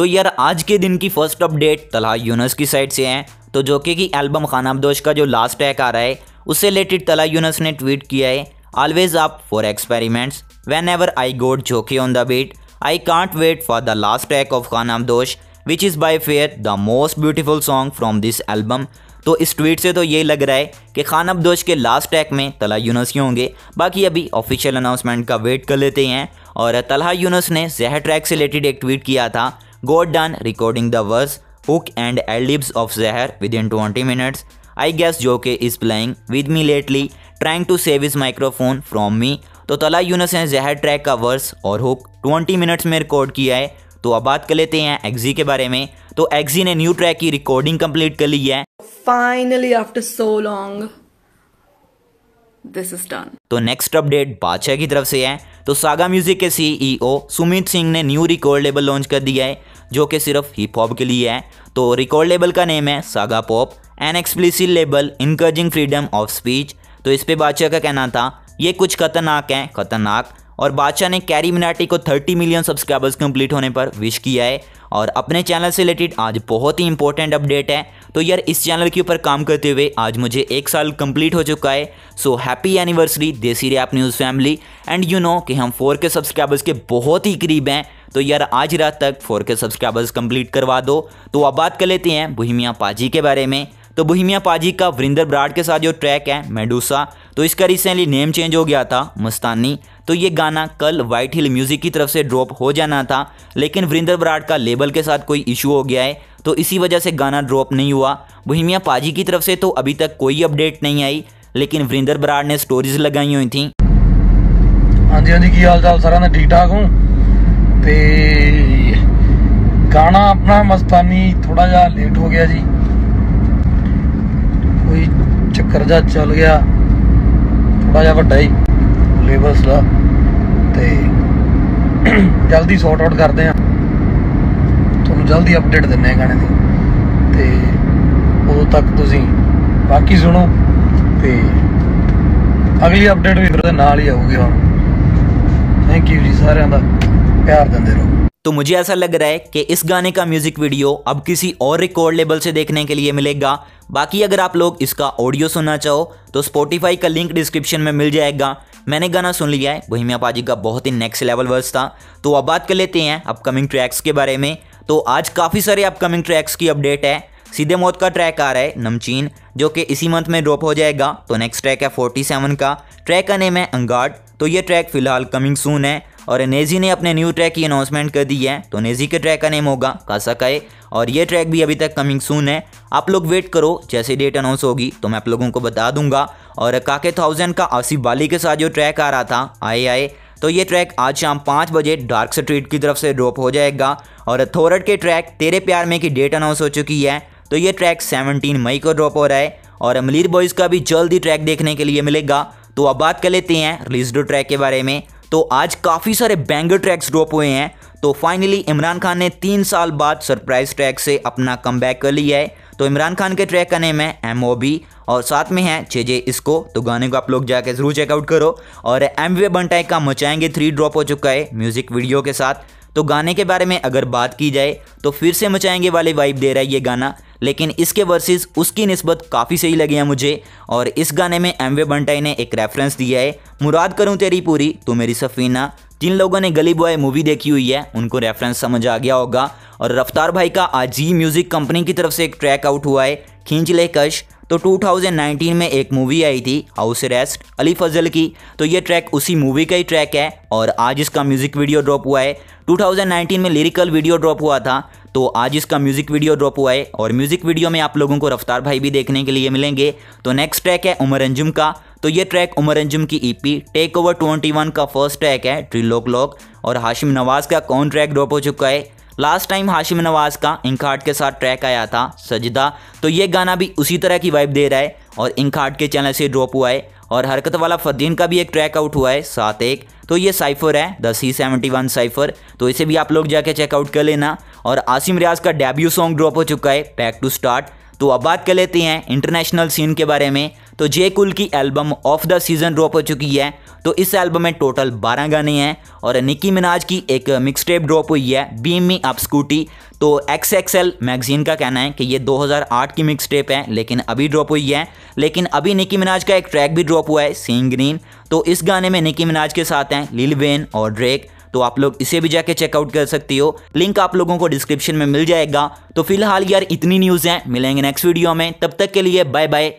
तो यार आज के दिन की फर्स्ट अपडेट तलहा यूनस की साइड से है तो जो कि एल्बम खान का जो लास्ट ट्रैक आ रहा है उससे रिलेटेड तला यूनस ने ट्वीट किया है ऑलवेज आप for experiments whenever I god joke on the beat I can't wait for the last track of Khanabadosh which is by far the most beautiful song from this album तो इस tweet से तो ये लग रहा है कि खान अबदोश के लास्ट ट्रैक में तलहा यूनस ही होंगे बाकी अभी ऑफिशियल अनाउंसमेंट का वेट कर लेते हैं और तलहा यूनस ने जहर ट्रैक से रिलेटेड एक ट्वीट किया था got done recording the verse, hook and ad-libs of Zahar within 20 minutes. I guess Joke is playing with me lately, trying to save his microphone from me. तो तला यूनस ने जहर ट्रैक का verse और hook 20 minutes में record किया है तो अब बात कर लेते हैं एक्जी के बारे में तो एक्जी ने न्यू ट्रैक की रिकॉर्डिंग कंप्लीट कर ली है finally after so long this is done तो नेक्स्ट अपडेट बादशाह की तरफ से है तो सागा म्यूजिक के सीईओ e सुमित सिंह ने न्यू रिकॉर्ड लेबल लॉन्च कर दिया है जो कि सिर्फ हिप हॉप के लिए है तो रिकॉर्ड लेबल का नेम है Saga pop and explicit label encouraging freedom of speech तो इस पे बादशाह का कहना था ये कुछ खतरनाक है खतरनाक और बादशाह ने कैरी मिनाटी को 30 मिलियन सब्सक्राइबर्स कंप्लीट होने पर विश किया है और अपने चैनल से रिलेटेड आज बहुत ही इंपॉर्टेंट अपडेट है तो यार इस चैनल के ऊपर काम करते हुए आज मुझे एक साल कंप्लीट हो चुका है so happy anniversary desi rap news family and you know कि हम फोर के सब्सक्राइबर्स के बहुत ही करीब हैं तो यार आज रात तक फोर के सब्सक्राइबर्स कंप्लीट करवा दो तो अब बात कर लेते हैं बुहिमिया पाजी के बारे में तो बोहिमिया पाजी का वरिंदर ब्राड के साथ जो ट्रैक है मेडूसा तो इसका रिसेंटली नेम चेंज हो गया था मस्तानी तो ये गाना कल वाइट हिल म्यूजिक की तरफ से ड्रॉप हो जाना था लेकिन वरिंदर ब्राड का लेबल के साथ कोई इशू हो गया है तो इसी वजह से गाना ड्रॉप नहीं हुआ बोहिमिया पाजी की तरफ से तो अभी तक कोई अपडेट नहीं आई लेकिन वरिंदर बराड़ ने स्टोरीज लगाई हुई थी हाँ जी हाँ जी की हाल चाल सारा मैं ठीक ठाक हूँ तो गाना अपना मस्तानी थोड़ा जहा लेट हो गया जी ਚੱਕਰ ਜਾ ਚੱਲ ਗਿਆ ਥੋੜਾ ਜਿਹਾ ਵੱਡਾ ਹੀ ਲੇਬਲਸ ਦਾ ਤੇ ਜਲਦੀ ਸੌਟ ਆਊਟ ਕਰਦੇ ਆ ਤੁਹਾਨੂੰ ਜਲਦੀ ਅਪਡੇਟ ਦਿੰਨੇ ਆ ਗਾਣੇ ਦੀ ਤੇ ਉਦੋਂ ਤੱਕ ਤੁਸੀਂ ਬਾਕੀ ਸੁਣੋ ਤੇ ਅਗਲੀ ਅਪਡੇਟ ਵੀ ਵੀਰ ਦੇ ਨਾਲ ਹੀ ਆਊਗੀ ਹੁਣ ਥੈਂਕ ਯੂ ਜੀ ਸਾਰਿਆਂ ਦਾ ਪਿਆਰ ਦਿੰਦੇ ਰਹੋ तो मुझे ऐसा लग रहा है कि इस गाने का म्यूजिक वीडियो अब किसी और रिकॉर्ड लेबल से देखने के लिए मिलेगा बाकी अगर आप लोग इसका ऑडियो सुनना चाहो तो स्पॉटिफाई का लिंक डिस्क्रिप्शन में मिल जाएगा मैंने गाना सुन लिया है वही में का बहुत ही नेक्स्ट लेवल वर्स था तो अब बात कर लेते हैं अपकमिंग ट्रैक्स के बारे में तो आज काफ़ी सारे अपकमिंग ट्रैक्स की अपडेट है सीधे मौत का ट्रैक आ रहा है नमचीन जो कि इसी मंथ में ड्रॉप हो जाएगा तो नेक्स्ट ट्रैक है 47 का ट्रैक का नेम है अंगार्ड तो ये ट्रैक फिलहाल कमिंग सून है और नेजी ने अपने न्यू ट्रैक की अनाउंसमेंट कर दी है तो नेजी के ट्रैक का नेम होगा काए और ये ट्रैक भी अभी तक कमिंग सून है आप लोग वेट करो जैसे डेट अनाउंस होगी तो मैं आप लोगों को बता दूंगा और काके थाउजेंड का आसिफ बाली के साथ जो ट्रैक आ रहा था आए आए तो ये ट्रैक आज शाम पाँच बजे डार्क स्ट्रीट की तरफ से ड्रॉप हो जाएगा और थोरट के ट्रैक तेरे प्यार में की डेट अनाउंस हो चुकी है तो ये ट्रैक 17 मई को ड्रॉप हो रहा है और मलिर बॉयज़ का भी जल्द ही ट्रैक देखने के लिए मिलेगा तो अब बात कर लेते हैं रिलीज ट्रैक के बारे में तो आज काफ़ी सारे बैंगर ट्रैक्स ड्रॉप हुए हैं तो फाइनली इमरान खान ने तीन साल बाद सरप्राइज ट्रैक से अपना कम कर लिया है तो इमरान खान के ट्रैक का नेम है एम और साथ में है जे इसको तो गाने को आप लोग जाके ज़रूर चेकआउट करो और एम वे बंटाई का मचाएंगे थ्री ड्रॉप हो चुका है म्यूज़िक वीडियो के साथ तो गाने के बारे में अगर बात की जाए तो फिर से मचाएंगे वाले वाइब दे रहा है ये गाना लेकिन इसके वर्सेस उसकी नस्बत काफ़ी सही लगे है मुझे और इस गाने में एम वे बंटाई ने एक रेफरेंस दिया है मुराद करूँ तेरी पूरी तो मेरी सफ़ीना जिन लोगों ने गली बॉय मूवी देखी हुई है उनको रेफरेंस समझ आ गया होगा और रफ्तार भाई का आजी म्यूज़िक कंपनी की तरफ से एक ट्रैक आउट हुआ है खींच ले कश तो 2019 में एक मूवी आई थी हाउस रेस्ट अली फजल की तो ये ट्रैक उसी मूवी का ही ट्रैक है और आज इसका म्यूज़िक वीडियो ड्रॉप हुआ है 2019 में लिरिकल वीडियो ड्रॉप हुआ था तो आज इसका म्यूज़िक वीडियो ड्रॉप हुआ है और म्यूज़िक वीडियो में आप लोगों को रफ्तार भाई भी देखने के लिए मिलेंगे तो नेक्स्ट ट्रैक है उमर अंजुम का तो ये ट्रैक उमर अंजुम की ईपी टेक ओवर वन का फर्स्ट ट्रैक है ट्रिलोक लॉक और हाशिम नवाज का कौन ट्रैक ड्रॉप हो चुका है लास्ट टाइम हाशिम नवाज का इंकार्ड के साथ ट्रैक आया था सजदा तो ये गाना भी उसी तरह की वाइब दे रहा है और इंकार्ड के चैनल से ड्रॉप हुआ है और हरकत वाला फरदीन का भी एक ट्रैक आउट हुआ है सात एक तो ये साइफर है the C seventy one cypher तो इसे भी आप लोग जाके चेकआउट कर लेना और आसिम रियाज का डेब्यू सॉन्ग ड्रॉप हो चुका है बैक टू स्टार्ट तो अब बात कर लेते हैं इंटरनेशनल सीन के बारे में तो जे कुल की album of the season drop हो चुकी है तो इस एल्बम में टोटल 12 गाने हैं और निकी मिनाज की एक मिक्स टेप ड्रॉप हुई है बीम मी अप स्कूटी तो एक्स एक्सएल मैगजीन का कहना है कि ये 2008 की मिक्स टेप है लेकिन अभी ड्रॉप हुई है लेकिन अभी निकी मिनाज का एक ट्रैक भी ड्रॉप हुआ है सीन ग्रीन तो इस गाने में निकी मिनाज के साथ हैं लिल वेन और ड्रेक तो आप लोग इसे भी जाके चेकआउट कर सकती हो लिंक आप लोगों को डिस्क्रिप्शन में मिल जाएगा तो फिलहाल यार इतनी न्यूज़ हैं मिलेंगे नेक्स्ट वीडियो में तब तक के लिए बाय बाय